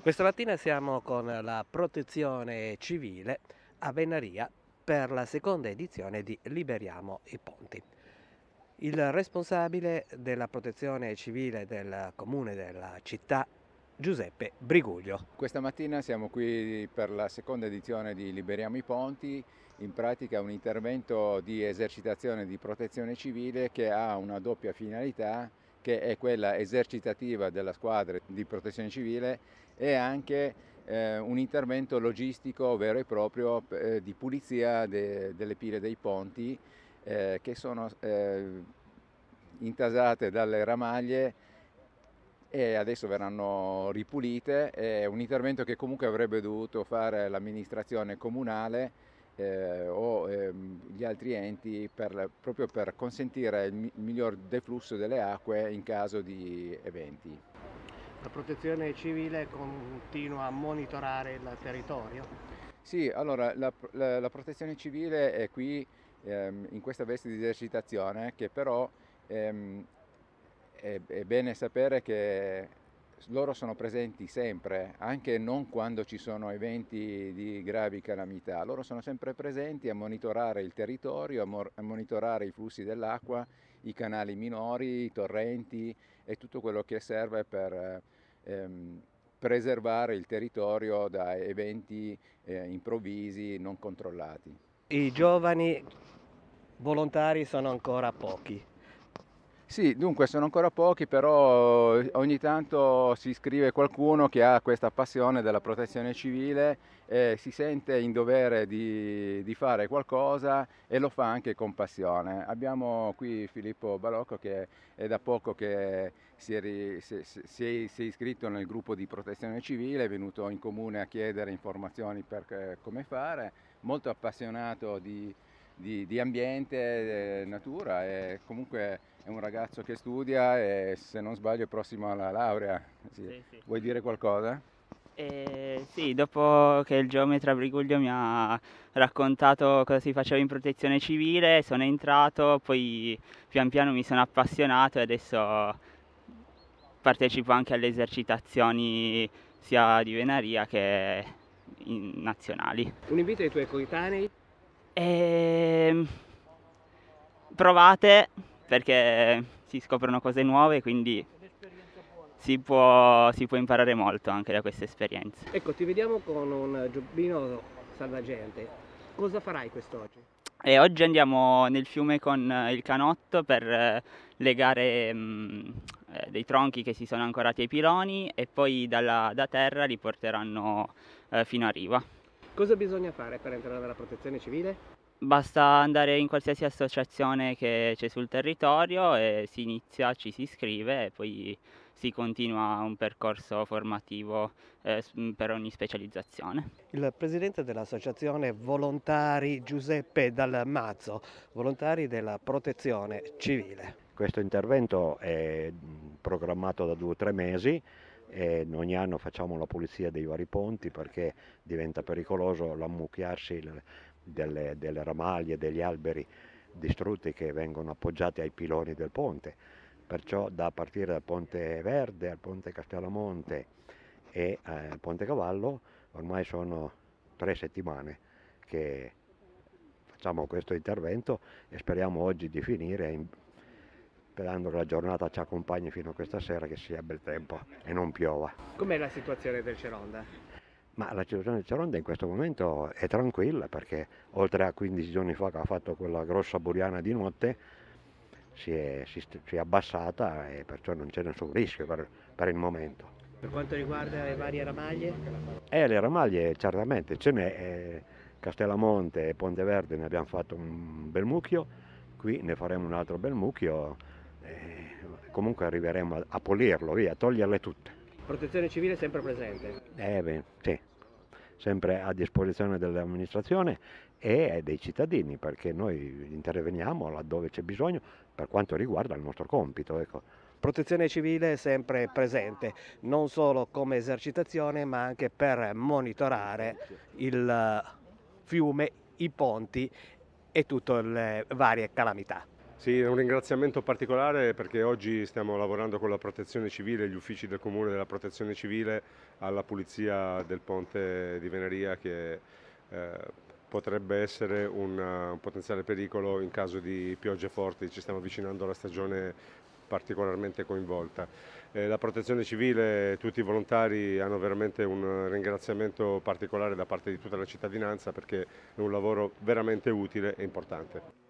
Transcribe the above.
Questa mattina siamo con la protezione civile a Venaria per la seconda edizione di Liberiamo i Ponti. Il responsabile della protezione civile del comune della città Giuseppe Briguglio. Questa mattina siamo qui per la seconda edizione di Liberiamo i Ponti, in pratica un intervento di esercitazione di protezione civile che ha una doppia finalità che è quella esercitativa della squadra di protezione civile e anche eh, un intervento logistico vero e proprio eh, di pulizia de, delle pile dei ponti eh, che sono eh, intasate dalle ramaglie e adesso verranno ripulite. È un intervento che comunque avrebbe dovuto fare l'amministrazione comunale eh, o ehm, gli altri enti per, proprio per consentire il, mi- il miglior deflusso delle acque in caso di eventi. La protezione civile continua a monitorare il territorio? Sì, allora la, la, la protezione civile è qui ehm, in questa veste di esercitazione che però ehm, è, è bene sapere che loro sono presenti sempre, anche non quando ci sono eventi di gravi calamità, loro sono sempre presenti a monitorare il territorio, a, monitorare i flussi dell'acqua, i canali minori, i torrenti e tutto quello che serve per ehm, preservare il territorio da eventi eh, improvvisi, non controllati. I giovani volontari sono ancora pochi. Sì, dunque sono ancora pochi, però ogni tanto si iscrive qualcuno che ha questa passione della protezione civile e si sente in dovere di, di fare qualcosa e lo fa anche con passione. Abbiamo qui Filippo Balocco che è da poco che si è, si, si, si è, iscritto nel gruppo di protezione civile, è venuto in comune a chiedere informazioni per eh, come fare, molto appassionato di di, di ambiente, eh, natura e comunque è un ragazzo che studia e se non sbaglio è prossimo alla laurea. Sì. Sì, sì. Vuoi dire qualcosa? Eh, sì, dopo che il geometra Briguglio mi ha raccontato cosa si faceva in protezione civile, sono entrato, poi pian piano mi sono appassionato e adesso partecipo anche alle esercitazioni sia di Venaria che nazionali. Un invito ai tuoi coetanei e ehm, provate perché si scoprono cose nuove, quindi si può, si può, imparare molto anche da queste esperienze. Ecco, ti vediamo con un giobbino salvagente. Cosa farai quest'oggi? E eh, oggi andiamo nel fiume con eh, il canotto per eh, legare mh, mm, dei tronchi che si sono ancorati ai piloni e poi dalla, da terra li porteranno eh, fino a riva. Cosa bisogna fare per entrare nella protezione civile? Basta andare in qualsiasi associazione che c'è sul territorio e si inizia, ci si iscrive e poi si continua un percorso formativo eh, mm, per ogni specializzazione. Il presidente dell'associazione Volontari Giuseppe Dal Mazzo, Volontari della Protezione Civile. Questo intervento è mm, programmato da due o tre mesi, ogni anno facciamo la pulizia dei vari ponti perché diventa pericoloso l'ammucchiarsi delle, delle ramaglie, degli alberi distrutti che vengono appoggiati ai piloni del ponte. Perciò da partire dal ponte Verde al ponte Castellamonte e eh, al ponte Cavallo ormai sono tre settimane che facciamo questo intervento e speriamo oggi di finire sperando che la giornata ci accompagni fino a questa sera, che sia bel tempo e non piova. Com'è la situazione del Ceronda? Ma la situazione del Ceronda in questo momento è tranquilla perché oltre a 15 giorni fa che ha fatto quella grossa buriana di notte, si è, si, si è abbassata e perciò non c'è nessun rischio per, per il momento. Per quanto riguarda le varie ramaglie? Eh, le ramaglie certamente ce n'è. Eh, Castellamonte e Ponte Verde ne abbiamo fatto un bel mucchio, qui ne faremo un altro bel mucchio comunque arriveremo a, a pulirlo, via, a toglierle tutte. Protezione civile sempre presente? Eh beh, sì, sempre a disposizione dell'amministrazione e dei cittadini, perché noi interveniamo laddove c'è bisogno per quanto riguarda il nostro compito. Ecco. Protezione civile sempre presente, non solo come esercitazione ma anche per monitorare il fiume, i ponti e tutte le varie calamità. Sì, un ringraziamento particolare perché oggi stiamo lavorando con la protezione civile, gli uffici del comune della protezione civile alla pulizia del ponte di Veneria che eh, potrebbe essere un, eh, un potenziale pericolo in caso di piogge forti, ci stiamo avvicinando alla stagione particolarmente coinvolta. Eh, la protezione civile, tutti i volontari hanno veramente un ringraziamento particolare da parte di tutta la cittadinanza perché è un lavoro veramente utile e importante.